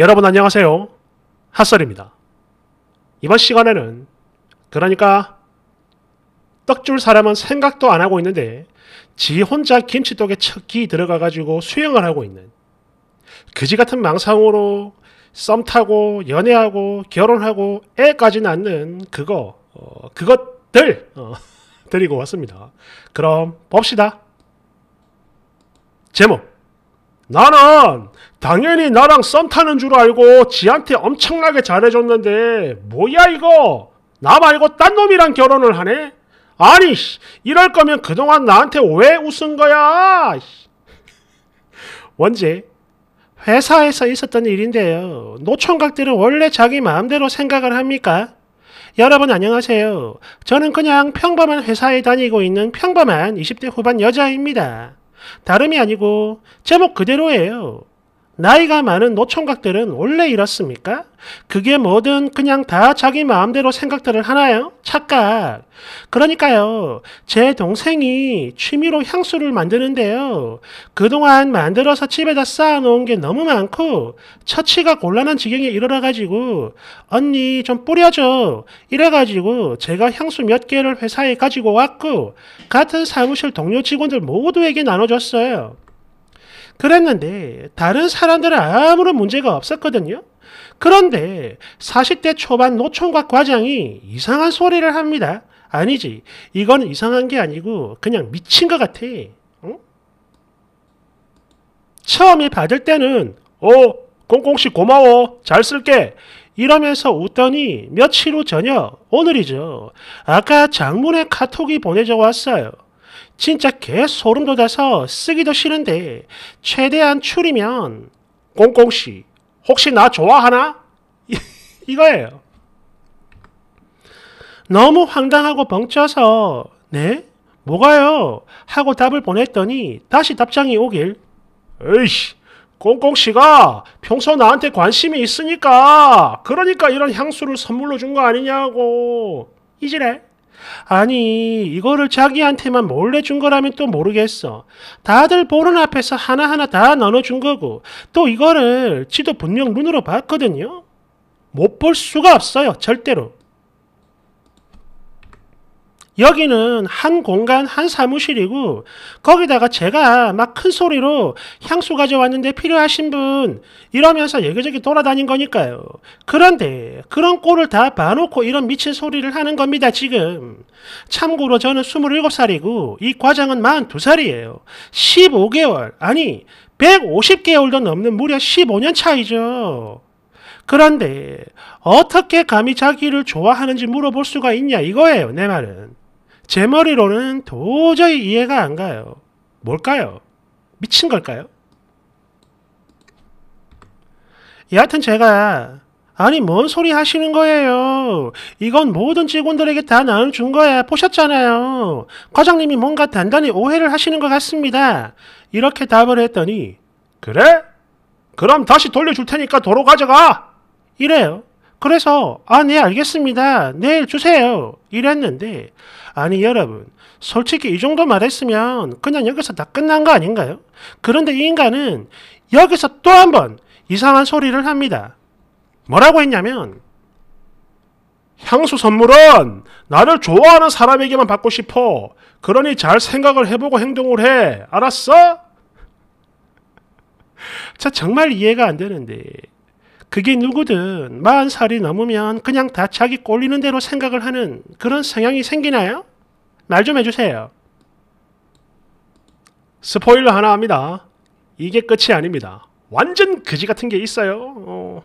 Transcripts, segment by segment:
여러분 안녕하세요. 핫설입니다. 이번 시간에는 그러니까 떡 줄 사람은 생각도 안 하고 있는데 지 혼자 김치떡에 척기 들어가 가지고 수영을 하고 있는 그지 같은 망상으로 썸 타고 연애하고 결혼하고 애까지 낳는 그거 어, 그것들 어, 드리고 왔습니다. 그럼 봅시다. 제목 나는 당연히 나랑 썸 타는 줄 알고 지한테 엄청나게 잘해줬는데 뭐야 이거 나 말고 딴 놈이랑 결혼을 하네? 아니 이럴 거면 그동안 나한테 왜 웃은 거야? 원제 회사에서 있었던 일인데요. 노총각들은 원래 자기 마음대로 생각을 합니까? 여러분 안녕하세요. 저는 그냥 평범한 회사에 다니고 있는 평범한 20대 후반 여자입니다. 다름이 아니고 제목 그대로예요. 나이가 많은 노총각들은 원래 이렇습니까? 그게 뭐든 그냥 다 자기 마음대로 생각들을 하나요? 착각. 그러니까요. 제 동생이 취미로 향수를 만드는데요. 그동안 만들어서 집에다 쌓아놓은 게 너무 많고 처치가 곤란한 지경에 이르러가지고 언니 좀 뿌려줘. 이래가지고 제가 향수 몇 개를 회사에 가지고 왔고 같은 사무실 동료 직원들 모두에게 나눠줬어요. 그랬는데 다른 사람들은 아무런 문제가 없었거든요. 그런데 40대 초반 노총각 과장이 이상한 소리를 합니다. 아니지. 이건 이상한 게 아니고 그냥 미친 것 같아. 처음에 받을 때는 어, 공공씨 고마워. 잘 쓸게. 이러면서 웃더니 며칠 후 저녁, 오늘이죠. 아까 장문의 카톡이 보내져 왔어요. 진짜 개 소름 돋아서 쓰기도 싫은데 최대한 추리면 꽁꽁씨 혹시 나 좋아하나? 이거예요. 너무 황당하고 벙쪄서 네? 뭐가요? 하고 답을 보냈더니 다시 답장이 오길 에이씨 꽁꽁씨가 평소 나한테 관심이 있으니까 그러니까 이런 향수를 선물로 준 거 아니냐고 이지래 아니, 이거를 자기한테만 몰래 준 거라면 또 모르겠어. 다들 보는 앞에서 하나하나 다 나눠준 거고, 또 이거를 지도 분명 눈으로 봤거든요? 못 볼 수가 없어요, 절대로. 여기는 한 공간 한 사무실이고 거기다가 제가 막 큰 소리로 향수 가져왔는데 필요하신 분 이러면서 여기저기 돌아다닌 거니까요. 그런데 그런 꼴을 다 봐놓고 이런 미친 소리를 하는 겁니다 지금. 참고로 저는 27살이고 이 과장은 42살이에요. 15개월 아니 150개월도 넘는 무려 15년 차이죠. 그런데 어떻게 감히 자기를 좋아하는지 물어볼 수가 있냐 이거예요 내 말은. 제 머리로는 도저히 이해가 안 가요. 뭘까요? 미친 걸까요? 여하튼 제가 아니 뭔 소리 하시는 거예요. 이건 모든 직원들에게 다 나눠준 거야. 보셨잖아요. 과장님이 뭔가 단단히 오해를 하시는 것 같습니다. 이렇게 답을 했더니 그래? 그럼 다시 돌려줄 테니까 도로 가져가! 이래요. 그래서 아 네 알겠습니다. 내일 네, 주세요. 이랬는데 아니 여러분 솔직히 이 정도 말했으면 그냥 여기서 다 끝난 거 아닌가요? 그런데 이 인간은 여기서 또 한 번 이상한 소리를 합니다. 뭐라고 했냐면 향수 선물은 나를 좋아하는 사람에게만 받고 싶어. 그러니 잘 생각을 해보고 행동을 해. 알았어? 자 정말 이해가 안 되는데 그게 누구든 만살이 넘으면 그냥 다 자기 꼴리는 대로 생각을 하는 그런 성향이 생기나요? 말 좀 해주세요. 스포일러 하나 합니다. 이게 끝이 아닙니다. 완전 그지 같은 게 있어요. 어,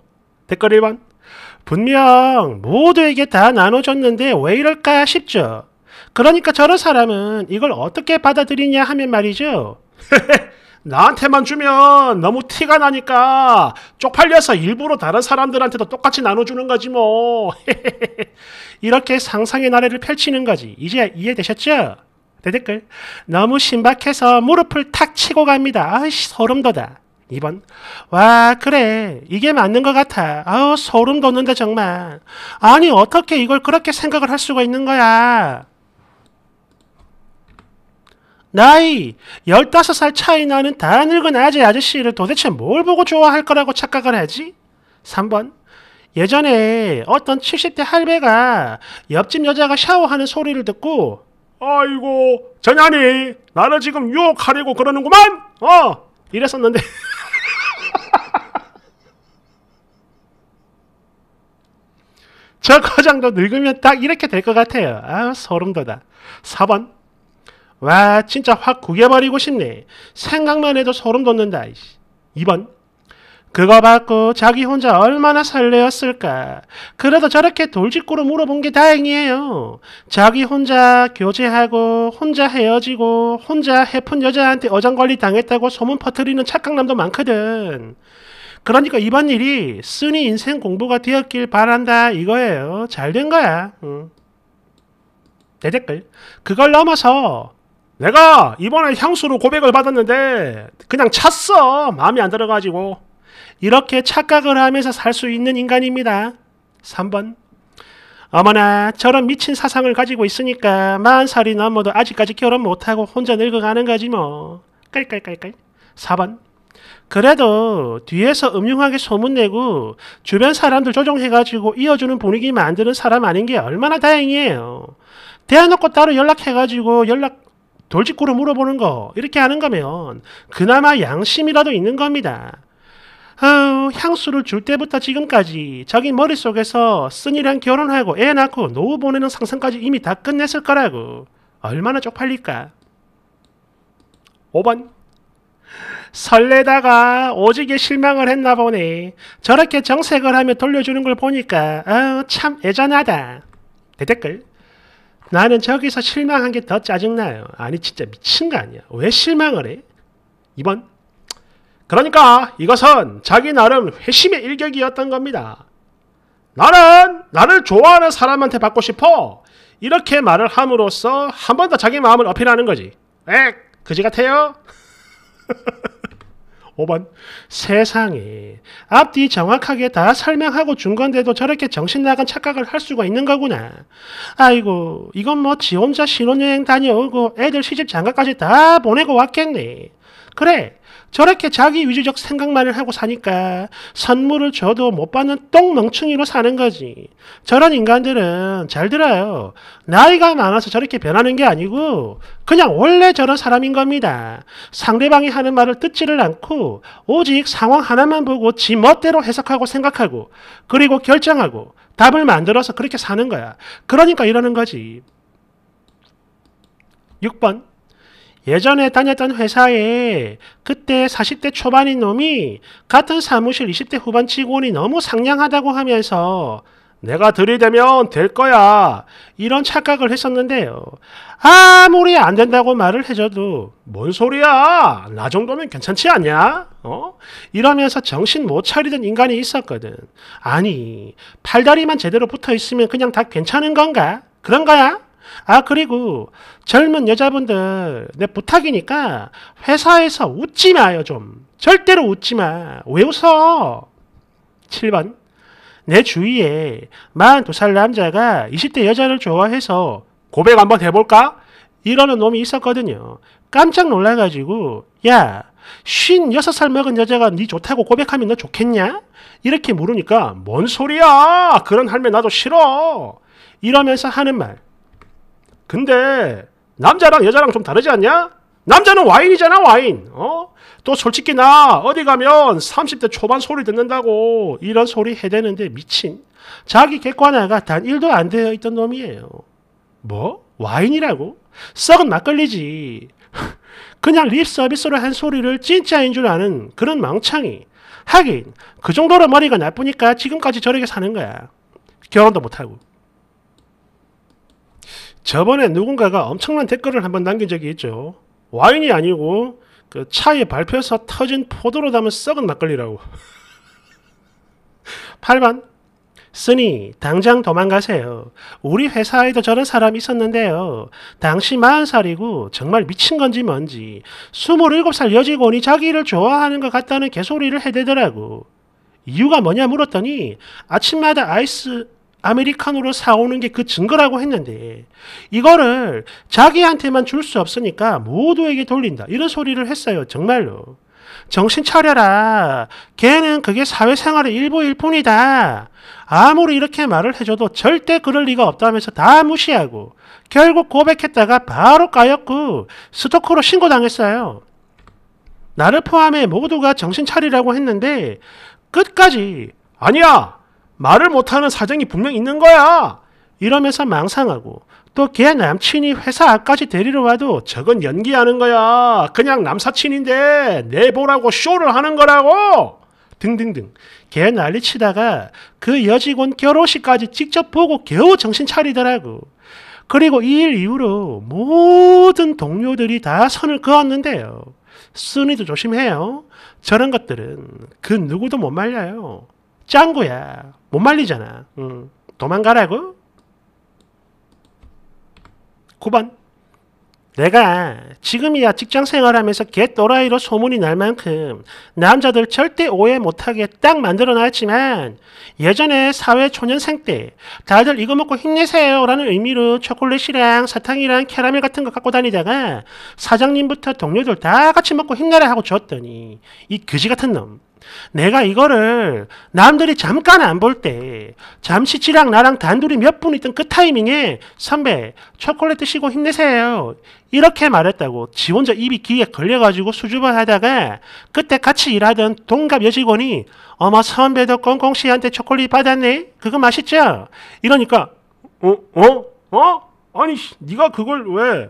댓글 1번. 분명 모두에게 다 나눠줬는데 왜 이럴까 싶죠. 그러니까 저런 사람은 이걸 어떻게 받아들이냐 하면 말이죠. 나한테만 주면 너무 티가 나니까 쪽팔려서 일부러 다른 사람들한테도 똑같이 나눠주는 거지 뭐. 이렇게 상상의 나래를 펼치는 거지. 이제 이해되셨죠? 대댓글. 너무 신박해서 무릎을 탁 치고 갑니다. 아이씨, 소름 돋아. 2번. 와, 그래. 이게 맞는 것 같아. 아우, 소름 돋는다, 정말. 아니, 어떻게 이걸 그렇게 생각을 할 수가 있는 거야. 나이 15살 차이 나는 다 늙은 아재 아저씨를 도대체 뭘 보고 좋아할 거라고 착각을 하지? 3번 예전에 어떤 70대 할배가 옆집 여자가 샤워하는 소리를 듣고 아이고 전현이 나를 지금 유혹하려고 그러는구만 어 이랬었는데 저 과장도 늙으면 딱 이렇게 될 것 같아요 아 소름 돋아 4번 와 진짜 확 구겨버리고 싶네. 생각만 해도 소름 돋는다. 2번 그거 받고 자기 혼자 얼마나 설레었을까. 그래도 저렇게 돌직구로 물어본 게 다행이에요. 자기 혼자 교제하고 혼자 헤어지고 혼자 해픈 여자한테 어장관리 당했다고 소문 퍼뜨리는 착각남도 많거든. 그러니까 이번 일이 쓰니 인생 공부가 되었길 바란다 이거예요. 잘 된 거야. 응. 대 댓글. 그걸 넘어서 내가 이번에 향수로 고백을 받았는데 그냥 찼어. 마음이 안 들어가지고. 이렇게 착각을 하면서 살 수 있는 인간입니다. 3번. 어머나 저런 미친 사상을 가지고 있으니까 만 살이 넘어도 아직까지 결혼 못하고 혼자 늙어가는 거지 뭐. 깔깔깔깔. 4번. 그래도 뒤에서 음흉하게 소문내고 주변 사람들 조정해가지고 이어주는 분위기 만드는 사람 아닌 게 얼마나 다행이에요. 대놓고 따로 연락해가지고 연락 돌직구로 물어보는 거 이렇게 하는 거면 그나마 양심이라도 있는 겁니다. 아우, 어, 향수를 줄 때부터 지금까지 자기 머릿속에서 쓴이랑 결혼하고 애 낳고 노후 보내는 상상까지 이미 다 끝냈을 거라고. 얼마나 쪽팔릴까? 5번. 설레다가 오지게 실망을 했나 보네. 저렇게 정색을 하며 돌려주는 걸 보니까 아우, 어, 참 애잔하다. 대댓글. 나는 저기서 실망한 게 더 짜증나요. 아니 진짜 미친 거 아니야. 왜 실망을 해? 2번 그러니까 이것은 자기 나름 회심의 일격이었던 겁니다. 나는 나를 좋아하는 사람한테 받고 싶어. 이렇게 말을 함으로써 한 번 더 자기 마음을 어필하는 거지. 에, 그지 같아요? 5번 세상에 앞뒤 정확하게 다 설명하고 준 건데도 저렇게 정신나간 착각을 할 수가 있는 거구나. 아이고 이건 뭐 지 혼자 신혼여행 다녀오고 애들 시집 장가까지 다 보내고 왔겠네. 그래 저렇게 자기 위주적 생각만을 하고 사니까 선물을 줘도 못 받는 똥멍충이로 사는 거지. 저런 인간들은 잘 들어요. 나이가 많아서 저렇게 변하는 게 아니고 그냥 원래 저런 사람인 겁니다. 상대방이 하는 말을 듣지를 않고 오직 상황 하나만 보고 지 멋대로 해석하고 생각하고 그리고 결정하고 답을 만들어서 그렇게 사는 거야. 그러니까 이러는 거지. 6번 예전에 다녔던 회사에 그때 40대 초반인 놈이 같은 사무실 20대 후반 직원이 너무 상냥하다고 하면서 내가 들이대면 될 거야. 이런 착각을 했었는데요. 아무리 안 된다고 말을 해줘도 뭔 소리야? 나 정도면 괜찮지 않냐? 어? 이러면서 정신 못 차리던 인간이 있었거든. 아니, 팔다리만 제대로 붙어 있으면 그냥 다 괜찮은 건가? 그런 거야? 아 그리고 젊은 여자분들 내 부탁이니까 회사에서 웃지 마요 좀 절대로 웃지 마 왜 웃어 7번 내 주위에 42살 남자가 20대 여자를 좋아해서 고백 한번 해볼까? 이러는 놈이 있었거든요 깜짝 놀라가지고 야 56살 먹은 여자가 네 좋다고 고백하면 너 좋겠냐? 이렇게 물으니까 뭔 소리야 그런 할매 나도 싫어 이러면서 하는 말 근데 남자랑 여자랑 좀 다르지 않냐? 남자는 와인이잖아 와인 어? 또 솔직히 나 어디 가면 30대 초반 소리 듣는다고 이런 소리 해대는데 미친 자기 객관화가 단 1도 안 되어 있던 놈이에요 뭐? 와인이라고? 썩은 막걸리지 그냥 립 서비스로 한 소리를 진짜인 줄 아는 그런 망창이 하긴 그 정도로 머리가 나쁘니까 지금까지 저렇게 사는 거야 결혼도 못하고 저번에 누군가가 엄청난 댓글을 한번 남긴 적이 있죠. 와인이 아니고 그 차에 밟혀서 터진 포도로 담은 썩은 막걸리라고. 8번 쓰니 당장 도망가세요. 우리 회사에도 저런 사람이 있었는데요. 당시 40살이고 정말 미친 건지 뭔지 27살 여직원이 자기를 좋아하는 것 같다는 개소리를 해대더라고. 이유가 뭐냐 물었더니 아침마다 아이스 아메리카노로 사오는 게 그 증거라고 했는데 이거를 자기한테만 줄 수 없으니까 모두에게 돌린다. 이런 소리를 했어요. 정말로. 정신 차려라. 걔는 그게 사회생활의 일부일 뿐이다. 아무리 이렇게 말을 해줘도 절대 그럴 리가 없다면서 다 무시하고 결국 고백했다가 바로 까였고 스토커로 신고당했어요. 나를 포함해 모두가 정신 차리라고 했는데 끝까지 아니야! 말을 못하는 사정이 분명 있는 거야. 이러면서 망상하고 또 걔 남친이 회사 앞까지 데리러 와도 저건 연기하는 거야. 그냥 남사친인데 내보라고 쇼를 하는 거라고. 등등등. 걔 난리치다가 그 여직원 결혼식까지 직접 보고 겨우 정신 차리더라고. 그리고 이 일 이후로 모든 동료들이 다 선을 그었는데요. 순위도 조심해요. 저런 것들은 그 누구도 못 말려요. 짱구야. 못 말리잖아. 응. 도망가라고? 9번. 내가 지금이야 직장 생활하면서 개또라이로 소문이 날 만큼 남자들 절대 오해 못하게 딱 만들어놨지만 예전에 사회 초년생 때 다들 이거 먹고 힘내세요 라는 의미로 초콜릿이랑 사탕이랑 캐러멜 같은 거 갖고 다니다가 사장님부터 동료들 다 같이 먹고 힘내라 하고 줬더니 이 그지 같은 놈 내가 이거를 남들이 잠깐 안 볼 때 잠시 지랑 나랑 단둘이 몇 분 있던 그 타이밍에 선배 초콜릿 드시고 힘내세요. 이렇게 말했다고 지 혼자 입이 귀에 걸려가지고 수줍어 하다가 그때 같이 일하던 동갑 여직원이 어머 선배도 꽁꽁 씨한테 초콜릿 받았네? 그거 맛있죠? 이러니까 어? 어? 어? 아니 네가 그걸 왜?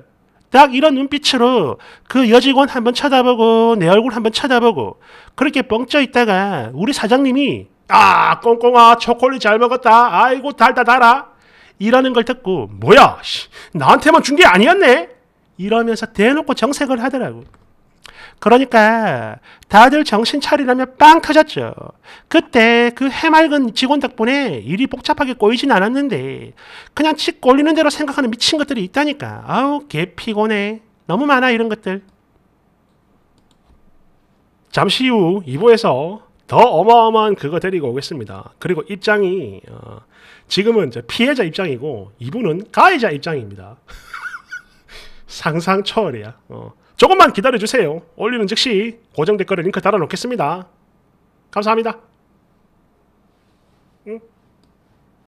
딱 이런 눈빛으로 그 여직원 한 번 쳐다보고 내 얼굴 한 번 쳐다보고 그렇게 뻥쳐 있다가 우리 사장님이 아 꽁꽁아 초콜릿 잘 먹었다 아이고 달다 달아 이러는 걸 듣고 뭐야 나한테만 준 게 아니었네 이러면서 대놓고 정색을 하더라고 그러니까 다들 정신 차리라며 빵 터졌죠. 그때 그 해맑은 직원 덕분에 일이 복잡하게 꼬이진 않았는데 그냥 치 꼴리는 대로 생각하는 미친 것들이 있다니까. 아우 개 피곤해. 너무 많아 이런 것들. 잠시 후 2부에서 더 어마어마한 그거 데리고 오겠습니다. 그리고 입장이 어, 지금은 피해자 입장이고 2부는 가해자 입장입니다. 상상 초월이야. 어. 조금만 기다려주세요. 올리는 즉시 고정 댓글에 링크 달아놓겠습니다. 감사합니다. 응?